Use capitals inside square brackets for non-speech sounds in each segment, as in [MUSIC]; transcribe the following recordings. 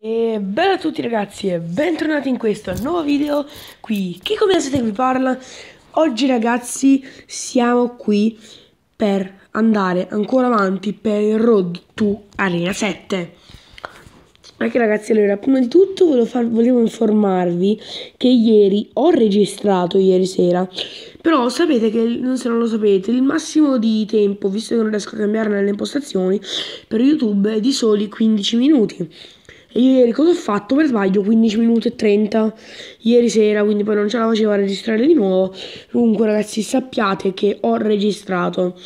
E bello a tutti ragazzi e bentornati in questo nuovo video qui Chi come siete vi parla Oggi ragazzi siamo qui per andare ancora avanti per il Road to Arena 7 Anche ragazzi allora prima di tutto volevo, far, volevo informarvi che ieri ho registrato ieri sera Però sapete che se non lo sapete il massimo di tempo visto che non riesco a cambiare nelle impostazioni Per YouTube è di soli 15 minuti Ieri cosa ho fatto? Per sbaglio 15 minuti e 30 ieri sera, quindi poi non ce la facevo a registrare di nuovo. Comunque ragazzi sappiate che ho registrato.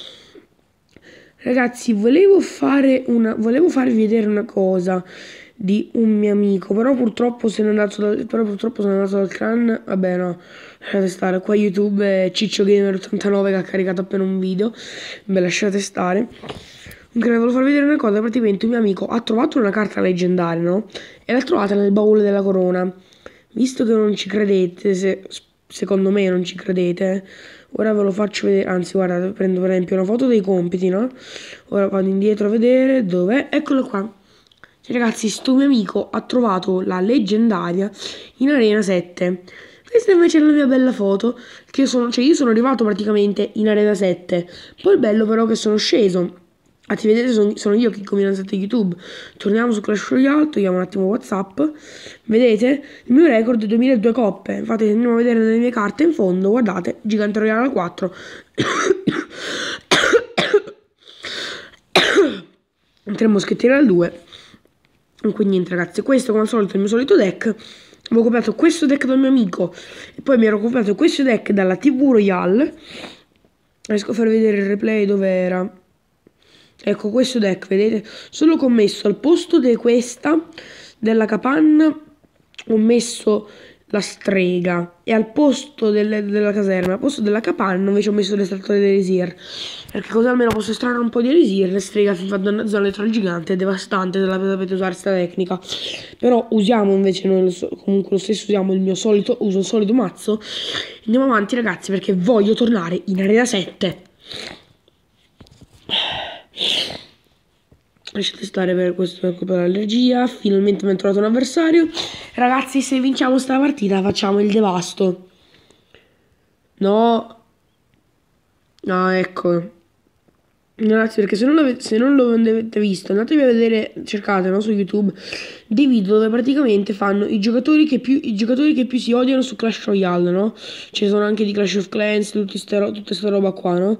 Ragazzi volevo, fare una, volevo farvi vedere una cosa di un mio amico, però purtroppo sono andato dal, però purtroppo sono andato dal clan, vabbè no, lasciate stare, qua YouTube è Ciccio Gamer 89 che ha caricato appena un video, beh lasciate stare. Dunque, volevo farvi vedere una cosa, praticamente un mio amico ha trovato una carta leggendaria, no? E l'ha trovata nel baule della corona. Visto che non ci credete, se, secondo me non ci credete, eh, ora ve lo faccio vedere, anzi guarda, prendo per esempio una foto dei compiti, no? Ora vado indietro a vedere dov'è, eccolo qua. Cioè, ragazzi, sto mio amico ha trovato la leggendaria in Arena 7. Questa invece è la mia bella foto, che sono, cioè io sono arrivato praticamente in Arena 7. Poi il bello però che sono sceso Attività ah, vedete sono io che come lanciate YouTube. Torniamo su Clash Royale, togliamo un attimo Whatsapp. Vedete, il mio record è 2002 coppe. Infatti andiamo a vedere nelle mie carte in fondo, guardate, Gigante Royale 4. [COUGHS] Tre moschettiere al 2. Quindi niente ragazzi, questo come al solito è il mio solito deck. Avevo copiato questo deck dal mio amico e poi mi ero copiato questo deck dalla TV Royale. Riesco a far vedere il replay dove era. Ecco questo deck, vedete? Solo che ho messo al posto di questa, della capanna, ho messo la strega e al posto delle, della caserma, al posto della capanna invece ho messo l'estrattore di Elisir. perché così almeno posso estrarre un po' di elisir la strega si fa da una zona tra il gigante è devastante se la sapete usare questa tecnica però usiamo invece noi so, comunque lo stesso usiamo il mio solito uso il solito mazzo andiamo avanti ragazzi perché voglio tornare in arena 7 lasciate stare per questo colpo dell'allergia finalmente mi ha trovato un avversario ragazzi se vinciamo sta partita facciamo il devasto no no ecco Ragazzi, perché se non, l'avete, se non lo avete visto, andatevi a vedere, cercate no, su YouTube dei video dove praticamente fanno i giocatori che più, giocatori che più si odiano su Clash Royale, no? Ci sono anche di Clash of Clans, ro- tutta questa roba qua, no?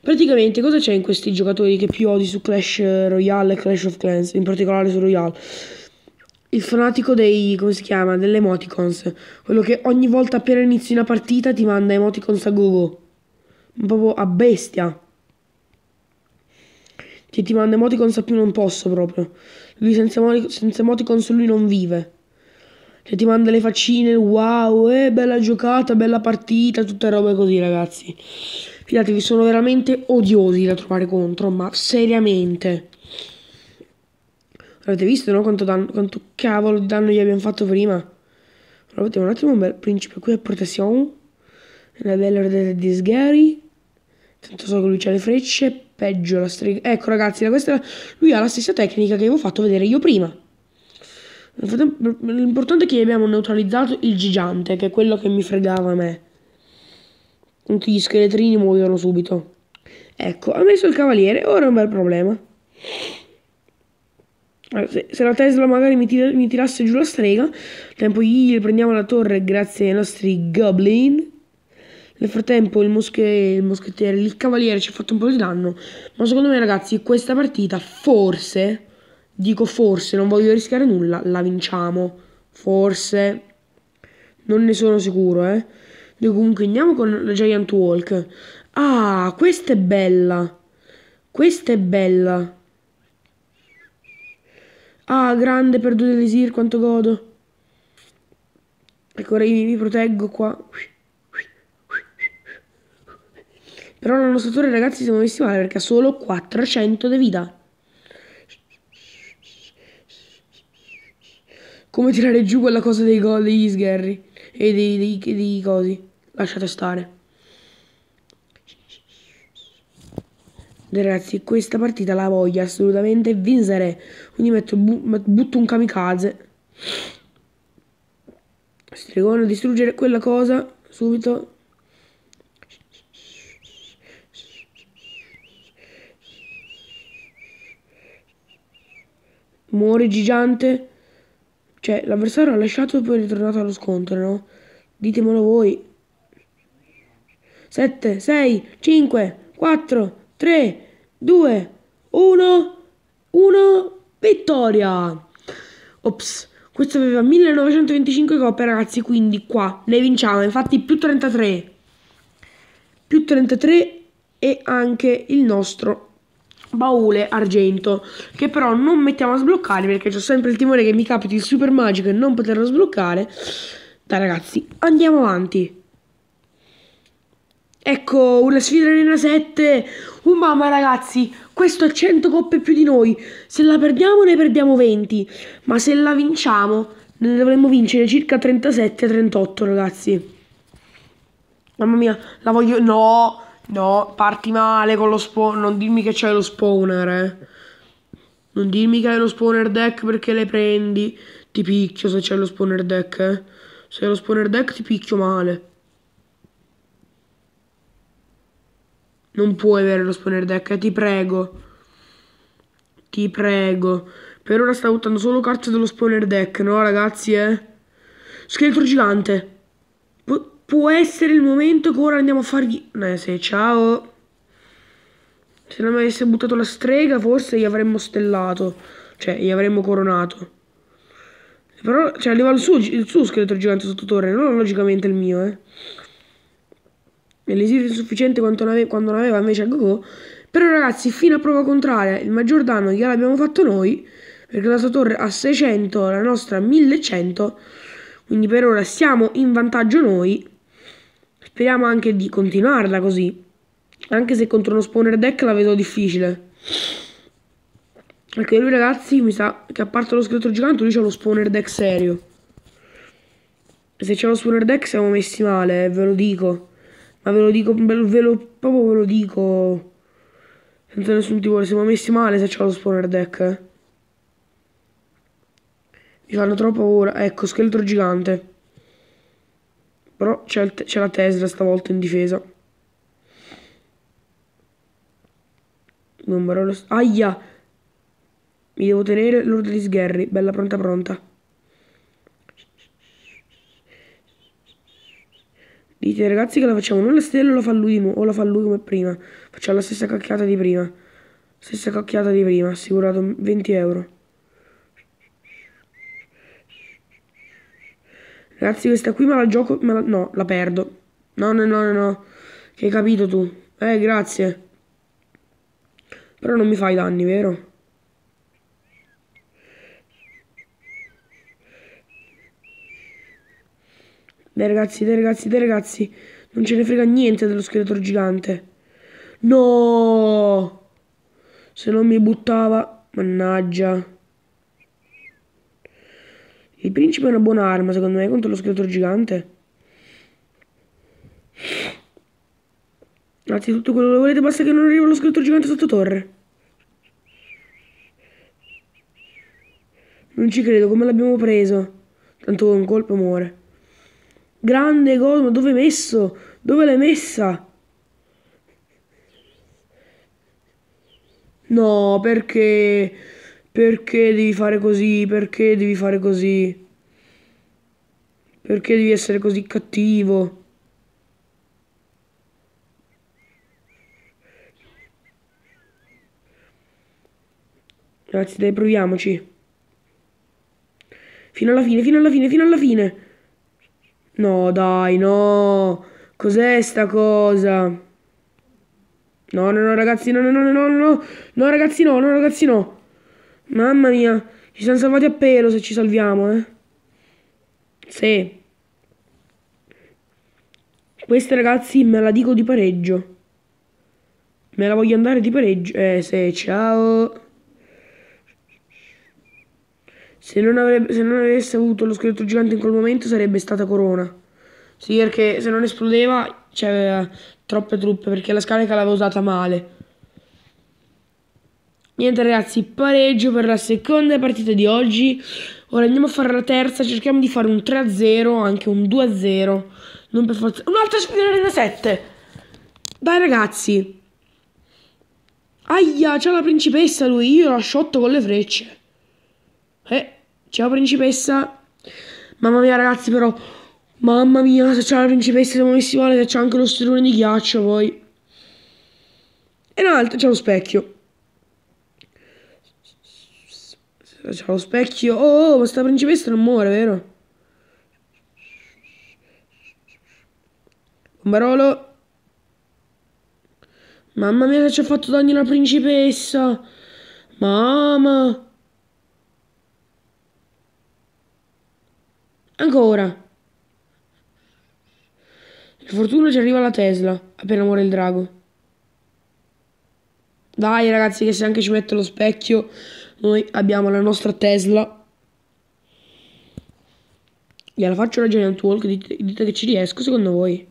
Praticamente cosa c'è in questi giocatori che più odi su Clash Royale e Clash of Clans, in particolare su Royale? il fanatico dei, come si chiama, delle emoticons, quello che ogni volta appena inizi una partita ti manda emoticons a gogo, proprio a bestia. Chi ti manda emoticons più non posso proprio. Lui senza, senza su lui non vive. Che ti manda le faccine, wow, eh, bella giocata, bella partita, tutte robe così ragazzi. Fidatevi, sono veramente odiosi da trovare contro, ma seriamente. Avete visto, no? Quanto, danno, quanto cavolo di danno gli abbiamo fatto prima? Allora, vediamo un attimo un bel principe qui a protezione. Una bella rodetta di Sgary. Tanto so che lui c'ha le frecce peggio la strega. Ecco ragazzi, questa, lui ha la stessa tecnica che avevo fatto vedere io prima. L'importante è che abbiamo neutralizzato il gigante, che è quello che mi fregava a me. Anche gli scheletrini muoiono subito. Ecco, ha messo il cavaliere, ora è un bel problema. Se, se la Tesla magari mi, tira, mi, tirasse giù la strega, tempo gli prendiamo la torre grazie ai nostri goblin. Nel frattempo il, mosch- il moschettiere, il cavaliere ci ha fatto un po' di danno. Ma secondo me ragazzi questa partita forse, dico forse, non voglio rischiare nulla, la vinciamo. Forse, non ne sono sicuro eh. Noi comunque andiamo con la Giant Walk. Ah, questa è bella. Questa è bella. Ah, grande perduto Elisir, quanto godo. Ecco, ora io mi proteggo qua. Però l'anno scorso ragazzi siamo messi male perché ha solo 400 di vita. Come tirare giù quella cosa dei gol degli sgherri e dei, dei, dei cosi. Lasciate stare. ragazzi, questa partita la voglio assolutamente vincere. Quindi metto, butto un kamikaze. Stregone, distruggere quella cosa subito. muore gigante. Cioè, l'avversario ha lasciato e poi è ritornato allo scontro, no? Ditemelo voi. 7, 6, 5, 4, 3, 2, 1, 1, vittoria! Ops, questo aveva 1925 coppe, ragazzi, quindi qua ne vinciamo, infatti più 33. Più 33 e anche il nostro baule argento che però non mettiamo a sbloccare perché ho sempre il timore che mi capiti il super magico e non poterlo sbloccare dai ragazzi andiamo avanti ecco una sfida arena 7 uh, mamma ragazzi questo ha 100 coppe più di noi se la perdiamo ne perdiamo 20 ma se la vinciamo ne dovremmo vincere circa 37 38 ragazzi mamma mia la voglio no No, parti male con lo spawn. Non dirmi che c'hai lo spawner, eh. Non dirmi che hai lo spawner deck perché le prendi. Ti picchio se c'è lo spawner deck, eh. Se hai lo spawner deck ti picchio male. Non puoi avere lo spawner deck, eh, ti prego. Ti prego. Per ora sta buttando solo carte dello spawner deck, no ragazzi, eh. Scheletro gigante. P può essere il momento che ora andiamo a fargli... Eh, se ciao. Se non mi avesse buttato la strega, forse gli avremmo stellato. Cioè, gli avremmo coronato. Però, cioè, arriva il suo, il suo scheletro gigante sotto torre, non logicamente il mio, eh. E l'esilio insufficiente quanto ne quando ne aveva invece a Gogo. Però, ragazzi, fino a prova contraria, il maggior danno gliel'abbiamo fatto noi. Perché la sua torre ha 600, la nostra 1100. Quindi per ora siamo in vantaggio noi. Speriamo anche di continuarla così. Anche se contro uno spawner deck la vedo difficile. Perché lui ragazzi mi sa che a parte lo scheletro gigante lui c'è uno spawner deck serio. Se c'è uno spawner deck siamo messi male, eh, ve lo dico. Ma ve lo dico, ve lo, proprio ve lo dico. Senza nessun timore, siamo messi male se c'è lo spawner deck. Eh. Mi fanno troppo paura. Ecco, scheletro gigante. Però c'è, c'è la Tesla stavolta in difesa. Non però lo... Aia! Mi devo tenere l'ordine di Sgherry. Bella pronta pronta. Dite ragazzi che la facciamo noi la stella o la fa lui, o la fa lui come prima. Facciamo la stessa cacchiata di prima. Stessa cacchiata di prima, assicurato 20 euro. Ragazzi, questa qui me la gioco. Me la, no, la perdo. No, no, no, no, Che hai capito tu? Eh, grazie. Però non mi fai danni, vero? Dai ragazzi, dai ragazzi, dai ragazzi. Non ce ne frega niente dello scheletro gigante. No! Se non mi buttava... Mannaggia. Il principe è una buona arma, secondo me, contro lo scheletro gigante. Anzi, tutto quello che volete, basta che non arriva lo scheletro gigante sotto torre. Non ci credo, come l'abbiamo preso? Tanto un colpo muore. Grande Cosmo, dove hai messo? Dove l'hai messa? No, perché perché devi fare così, perché devi fare così, perché devi essere così cattivo. Ragazzi, dai, proviamoci. Fino alla fine, fino alla fine, fino alla fine. No, dai, no. Cos'è sta cosa? No, no, no, ragazzi, no, no, no, no, no, no, ragazzi, no, no, ragazzi, no. Mamma mia, ci siamo salvati a pelo se ci salviamo, eh. Sì. Questa ragazzi me la dico di pareggio. Me la voglio andare di pareggio. Eh, sì, ciao. Se non, avrebbe, se non avesse avuto lo scheletro gigante in quel momento sarebbe stata corona. Sì, perché se non esplodeva c'era troppe truppe perché la scarica l'aveva usata male. Niente ragazzi, pareggio per la seconda partita di oggi. Ora andiamo a fare la terza, cerchiamo di fare un 3-0, anche un 2-0. Non per forza... Un'altra squadra da 7! Dai ragazzi! Aia, c'è la principessa lui, io lascio sciotto con le frecce. Eh, c'è la principessa. Mamma mia ragazzi però, mamma mia, se c'è la principessa siamo messi male, se c'è anche lo strilone di ghiaccio poi. E un'altra, c'è lo specchio. lo specchio. Oh, ma sta principessa non muore, vero? Bombarolo. Mamma mia che ci ha fatto danni la principessa. Mamma. Ancora. Per fortuna ci arriva la Tesla, appena muore il drago. Dai ragazzi che se anche ci mette lo specchio noi abbiamo la nostra Tesla. Gliela faccio la Giant walk, dite, dite che ci riesco secondo voi.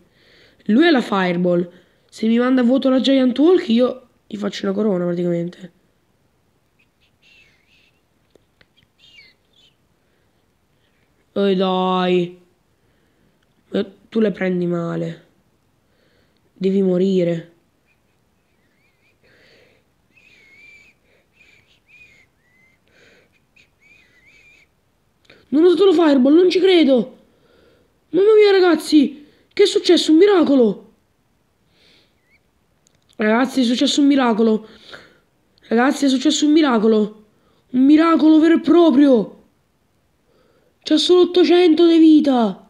Lui è la Fireball. Se mi manda a vuoto la Giant Walk io gli faccio una corona praticamente. E dai. Tu le prendi male. Devi morire. Non ho usato lo fireball, non ci credo. Mamma mia ragazzi, che è successo? Un miracolo. Ragazzi, è successo un miracolo. Ragazzi, è successo un miracolo. Un miracolo vero e proprio. C'ha solo 800 di vita.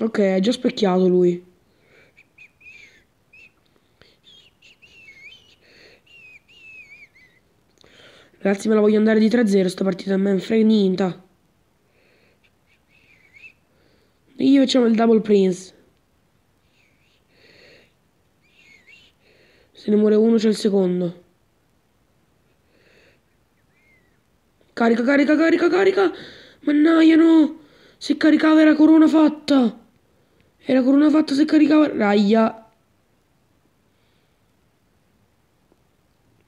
Ok, è già specchiato lui. Ragazzi, me la voglio andare di 3-0 sta partita, a me ne frega niente. Io facciamo il double prince. Se ne muore uno c'è il secondo. Carica, carica, carica, carica. Mannaia, no. Se caricava era corona fatta. Era corona fatta se caricava. Raia.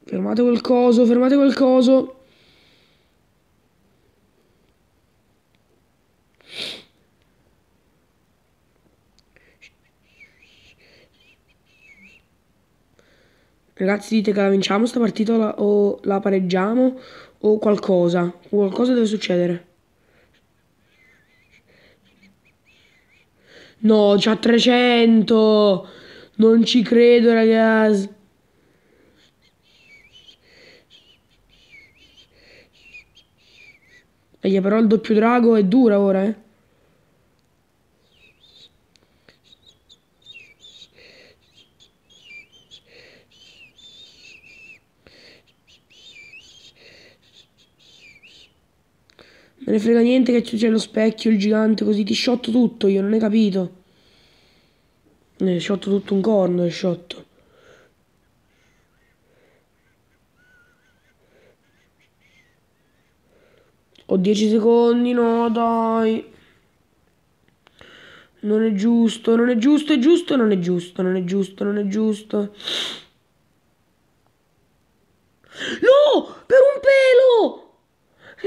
Fermate quel coso, fermate quel coso. Ragazzi dite che la vinciamo sta partita la, o la pareggiamo o qualcosa. Qualcosa deve succedere. No, c'ha 300! Non ci credo, ragazzi. Veglia, però il doppio drago è dura ora, eh. Me ne frega niente che c'è lo specchio, il gigante, così ti sciotto tutto, io non hai capito. Ne sciotto tutto un corno, è sciotto. Ho 10 secondi, no dai. Non è giusto, non è giusto, è giusto, non è giusto, non è giusto, non è giusto. No! Per un pelo!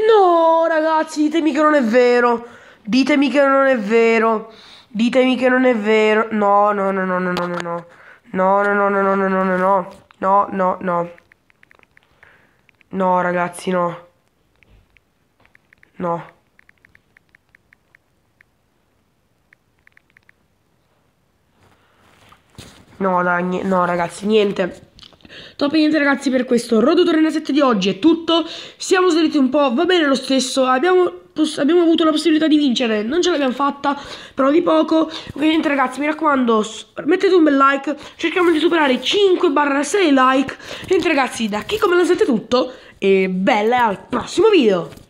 No, ragazzi, ditemi che non è vero. Ditemi che non è vero. Ditemi che non è vero. No, no, no, no, no, no, no, no. No, no, no, no, no, no, no, no, no. No, no, no. No, ragazzi, no. No. No, dai, no, ragazzi, niente. Top niente ragazzi per questo Road 7 di oggi è tutto Siamo saliti un po', va bene lo stesso Abbiamo abbiamo avuto la possibilità di vincere, non ce l'abbiamo fatta, però di poco. Quindi niente ragazzi, mi raccomando, mettete un bel like, cerchiamo di superare 5-6 like. Niente ragazzi, da chi come lo sente tutto e bella al prossimo video!